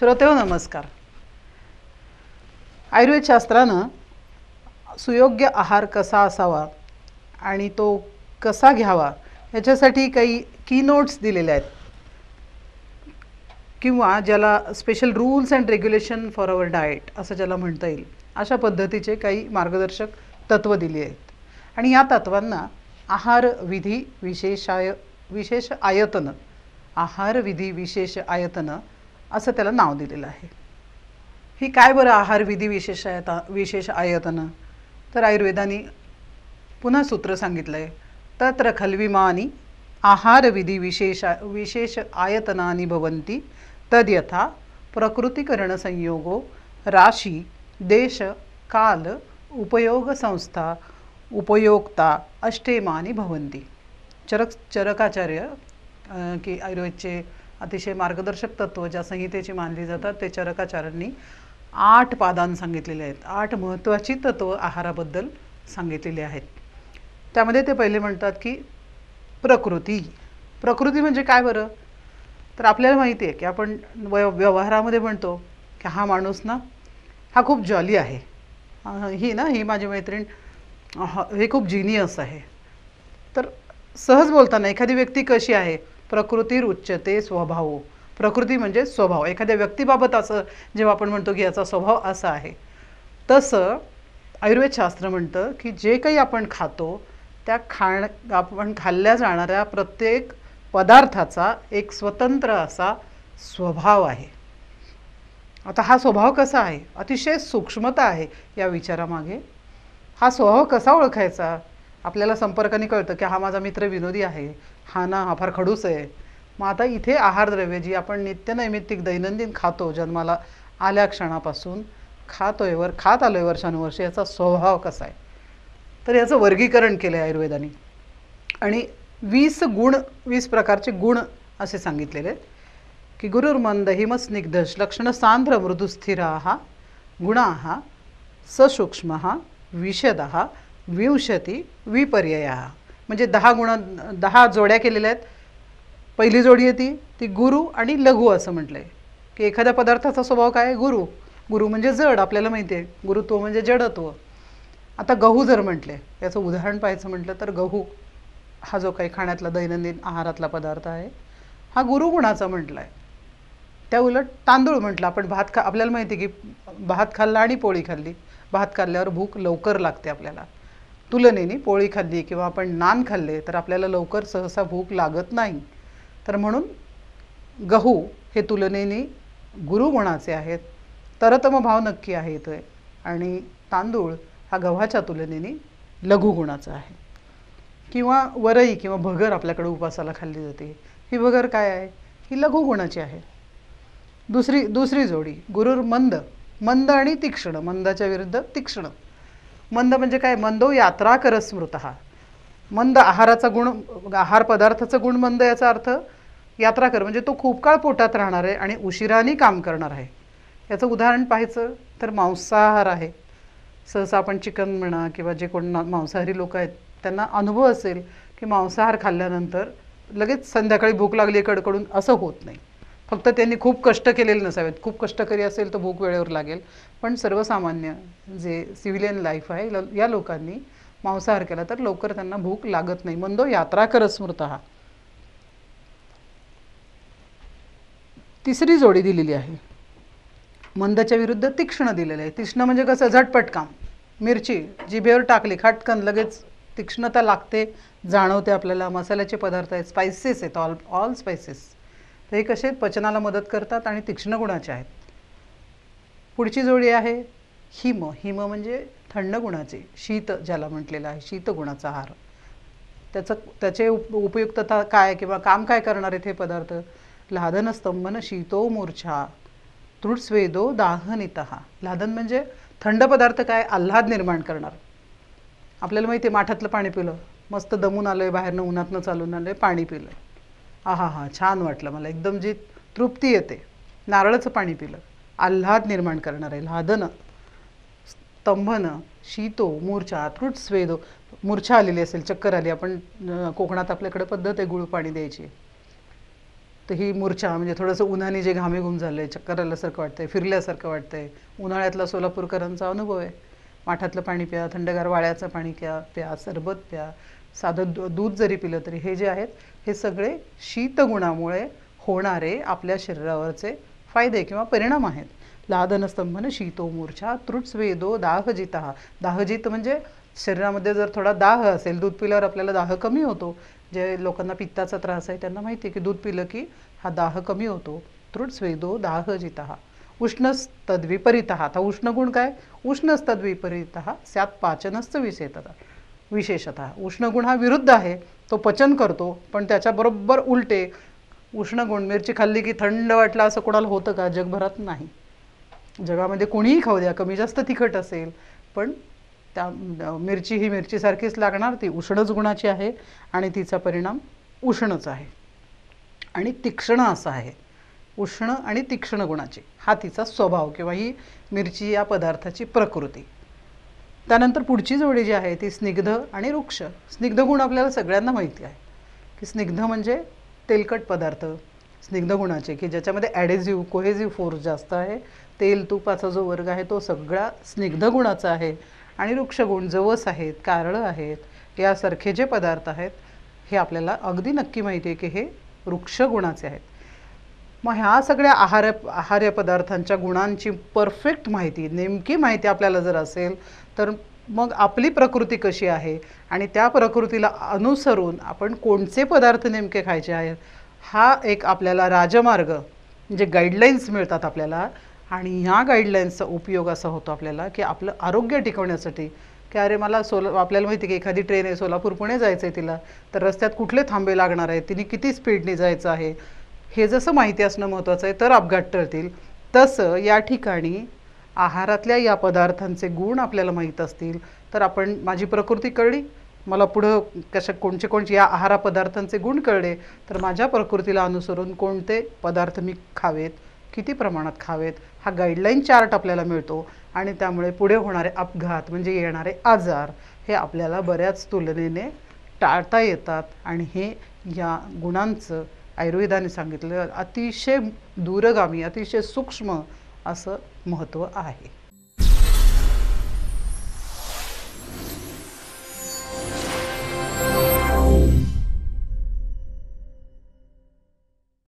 श्रोतेहो नमस्कार आयुर्वेदशास्त्रानं सुयोग्य आहार कसा असावा आणि तो कसा घ्यावा याच्यासाठी काही की नोट्स दिलेल्या आहेत किंवा ज्याला special rules and regulation for our diet असं ज्याला म्हणता येईल अशा पद्धतीचे काही मार्गदर्शक तत्त्व दिली आहेत आणि या तत्वांना आहार विधी विशेषाय विशेष आयतनं आहार विधी विशेष आयतनं असं त्याला नाव दिलेलं आहे ही काय बरं आहार विधी विशेष आयता विशेष आयतनं तर आयुर्वेदाने पुन्हा सूत्र सांगितलं आहे तत्र खलविमानी आहार विधी विशेष विशेष आयतनानी भवंती तद्यथा प्रकृतीकरण संयोगो राशी देश काल उपयोग संस्था उपयोगता अष्टेमानी भवंती चरक चरकाचार्य की आयुर्वेदचे अतिशय मार्गदर्शक तत्व ज्या संहितेची मानली जातात ते चरकाचार्यांनी आठ पादान सांगितलेले आहेत आठ महत्त्वाची तत्व आहाराबद्दल सांगितलेली आहेत त्यामध्ये ते पहिले म्हणतात की प्रकृती प्रकृती म्हणजे काय बरं तर आपल्याला माहिती आहे की आपण व्य व्यवहारामध्ये म्हणतो की हा माणूस ना हा खूप जॉली आहे ही ना ही माझी मैत्रीण हे खूप जिनियस आहे तर सहज बोलताना एखादी व्यक्ती कशी आहे प्रकृतीर उच्चते स्वभाव प्रकृती म्हणजे स्वभाव एखाद्या व्यक्तीबाबत असं जेव्हा आपण म्हणतो की याचा स्वभाव असा आहे तसं आयुर्वेदशास्त्र म्हणतं की जे काही आपण खातो त्या खाण आपण खाल्ल्या जाणाऱ्या प्रत्येक पदार्थाचा एक स्वतंत्र असा स्वभाव आहे आता हा स्वभाव कसा आहे अतिशय सूक्ष्मता आहे या विचारामागे हा स्वभाव कसा ओळखायचा आपल्याला संपर्काने कळतं की हा माझा मित्र विनोदी आहे खाना हा फार खडूस आहे मग आता इथे आहारद्रव्य जी आपण नित्यनैमित्तिक दैनंदिन खातो जन्माला आल्या क्षणापासून खातोय वर खात आलोय वर्षानुवर्षे याचा स्वभाव कसा आहे तर याचं वर्गीकरण केलं आहे आयुर्वेदाने आणि वीस गुण वीस प्रकारचे गुण असे सांगितलेले आहेत की गुरुर्मंद हिमस्निग्धश लक्षण सांद्र मृदुस्थिर हा गुणा हा ससूक्ष्म विशद विंशती विपर्यय म्हणजे दहा गुण दहा जोड्या केलेल्या आहेत पहिली जोडी आहे ती ती गुरु आणि लघु असं म्हटलं आहे की एखाद्या पदार्थाचा स्वभाव काय आहे गुरु गुरु म्हणजे जड आपल्याला माहिती आहे गुरुत्व म्हणजे जडत्व आता गहू जर म्हटले याचं उदाहरण पाहायचं म्हटलं तर गहू हा जो काही खाण्यातला दैनंदिन आहारातला पदार्थ आहे हा गुरुगुणाचा म्हटला आहे त्या उलट तांदूळ म्हटलं आपण भात खा आपल्याला माहिती आहे की भात खाल्ला आणि पोळी खाल्ली भात खाल्ल्यावर भूक लवकर लागते आपल्याला तुलनेने पोळी खाल्ली किंवा आपण नान खाल्ले तर आपल्याला लवकर सहसा भूक लागत नाही तर म्हणून गहू हे तुलनेने गुरुगुणाचे आहेत तरतम भाव नक्की आहे इथे आणि तांदूळ हा गव्हाच्या तुलनेने लघुगुणाचा आहे किंवा वरई किंवा भगर आपल्याकडे उपासाला खाल्ली जाते ही भगर काय आहे ही लघुगुणाची आहे दुसरी दुसरी जोडी गुरुर मंद मंद आणि तीक्ष्ण मंदाच्या विरुद्ध तीक्ष्ण मंद म्हणजे काय मंदो यात्रा कर स्मृत मंद आहाराचा गुण आहार पदार्थाचा गुण मंद याचा अर्थ यात्रा कर म्हणजे तो खूप काळ पोटात राहणार आहे आणि उशिराने काम करणार आहे याचं उदाहरण पाहायचं तर मांसाहार आहे सहसा आपण चिकन म्हणा किंवा जे कोण मांसाहारी लोक आहेत त्यांना अनुभव असेल की मांसाहार खाल्ल्यानंतर लगेच संध्याकाळी भूक लागली कडकडून असं होत नाही फक्त त्यांनी खूप कष्ट केलेले नसावेत खूप कष्टकरी असेल तर भूक वेळेवर लागेल पण सर्वसामान्य जे सिव्हिलियन लाईफ आहे या लोकांनी मांसाहार केला तर लवकर त्यांना भूक लागत नाही मंदो यात्रा कर स्मृत हा तिसरी जोडी दिलेली आहे मंदच्या विरुद्ध तीक्ष्ण दिलेलं आहे तीक्ष्ण म्हणजे कसं झटपट काम मिरची जिभेवर टाकली खाटकन लगेच तीक्ष्णता लागते जाणवते आपल्याला मसाल्याचे पदार्थ आहेत स्पायसेस आहेत ऑल ऑल स्पायसेस तर हे कसे पचनाला मदत करतात आणि तीक्ष्ण गुणाचे आहेत पुढची जोडी आहे हिम हिम म्हणजे थंड गुणाचे शीत ज्याला म्हटलेलं आहे शीत गुणाचा आहार त्याचं त्याचे उप उपयुक्तता काय किंवा काम काय करणार आहेत हे पदार्थ लादन स्तंभन शीतो मूर्छा स्वेदो दाहनित लादन म्हणजे थंड पदार्थ काय आल्हाद निर्माण करणार आपल्याला माहिती आहे माठातलं पाणी पिलं मस्त दमून आलं आहे बाहेरनं उन्हातनं चालून आलं आहे पाणी पिलं हा हा छान वाटलं मला एकदम जी तृप्ती येते नारळाचं पाणी पिलं आल्हाद निर्माण करणार आहे लादनं स्तंभनं शीतो मूर्छा अतृट स्वेदो मूर्छा आलेली असेल चक्कर आली आपण कोकणात आपल्याकडे पद्धत आहे गुळ पाणी द्यायची तर ही मूर्छा म्हणजे थोडंसं उन्हाने जे घामेघूम झालं आहे चक्कर आल्यासारखं वाटतंय फिरल्यासारखं वाटतंय उन्हाळ्यातला सोलापूरकरांचा अनुभव आहे माठातलं पाणी प्या थंडगार वाळ्याचं पाणी प्या प्या सरबत प्या साधं दूध जरी पिलं तरी हे जे आहेत हे सगळे शीतगुणामुळे होणारे आपल्या शरीरावरचे फायदे किंवा परिणाम आहेत लादनस्तंभन शीतो मूर्छा तृट्सवेदो दाहजित दाहजित म्हणजे शरीरामध्ये जर थोडा दाह असेल दूध पिल्यावर आपल्याला दाह कमी होतो जे लोकांना पित्ताचा त्रास आहे त्यांना माहिती आहे की दूध पिलं की हा दाह कमी होतो तृट्सवेदो दाहजित उष्णस्तद्विपरीत आता उष्णगुण काय उष्णस्तद्विपरीत स्यात पाचनस्त विषेतता विशेषतः उष्णगुण हा विरुद्ध आहे तो पचन करतो पण त्याच्याबरोबर उलटे उष्णगुण मिरची खाल्ली की थंड वाटलं असं कोणाला होतं का जगभरात नाही जगामध्ये कोणीही खाऊ द्या कमी जास्त तिखट असेल पण त्या मिरची ही मिरचीसारखीच लागणार ती उष्णच गुणाची आहे आणि तिचा परिणाम उष्णच आहे आणि तीक्ष्ण असा आहे उष्ण आणि तीक्ष्ण गुणाची हा तिचा स्वभाव किंवा ही मिरची या पदार्थाची प्रकृती त्यानंतर पुढची जोडी जी आहे ती स्निग्ध आणि वृक्ष स्निग्ध गुण आपल्याला सगळ्यांना माहिती आहे की स्निग्ध म्हणजे तेलकट पदार्थ स्निग्ध गुणाचे की ज्याच्यामध्ये ॲडेझिव्ह कोहेझिव्ह फोर्स जास्त आहे तेल तुपाचा जो वर्ग आहे तो सगळा स्निग्ध गुणाचा आहे आणि वृक्षगुण जवस आहेत कारळं आहेत यासारखे जे पदार्थ आहेत हे आपल्याला अगदी नक्की माहिती आहे की हे वृक्षगुणाचे आहेत मग ह्या सगळ्या आहार आहार्य पदार्थांच्या गुणांची परफेक्ट माहिती नेमकी माहिती आपल्याला जर असेल तर मग आपली प्रकृती कशी आहे आणि त्या प्रकृतीला अनुसरून आपण कोणते पदार्थ नेमके खायचे आहेत हा एक आपल्याला राजमार्ग म्हणजे गाईडलाईन्स मिळतात आपल्याला आणि ह्या गाईडलाईन्सचा उपयोग असा होतो आपल्याला की आपलं आरोग्य टिकवण्यासाठी की अरे मला सोला आपल्याला माहिती आहे की एखादी ट्रेन आहे सोलापूर पुणे जायचं आहे तिला तर रस्त्यात कुठले थांबे लागणार आहेत तिने किती स्पीडने जायचं आहे हे जसं माहिती असणं महत्त्वाचं आहे तर अपघात टळतील तसं या ठिकाणी आहारातल्या या पदार्थांचे गुण आपल्याला माहीत असतील तर आपण माझी प्रकृती कळली मला पुढं कशा कोणचे कोणचे या आहारा पदार्थांचे गुण कळले तर माझ्या प्रकृतीला अनुसरून कोणते पदार्थ मी खावेत किती प्रमाणात खावेत हा गाईडलाईन चार्ट आपल्याला मिळतो आणि त्यामुळे पुढे होणारे अपघात म्हणजे येणारे आजार हे आपल्याला बऱ्याच तुलनेने टाळता येतात आणि हे या गुणांचं आयुर्वेदाने सांगितलं अतिशय दूरगामी अतिशय सूक्ष्म असं महत्त्व आहे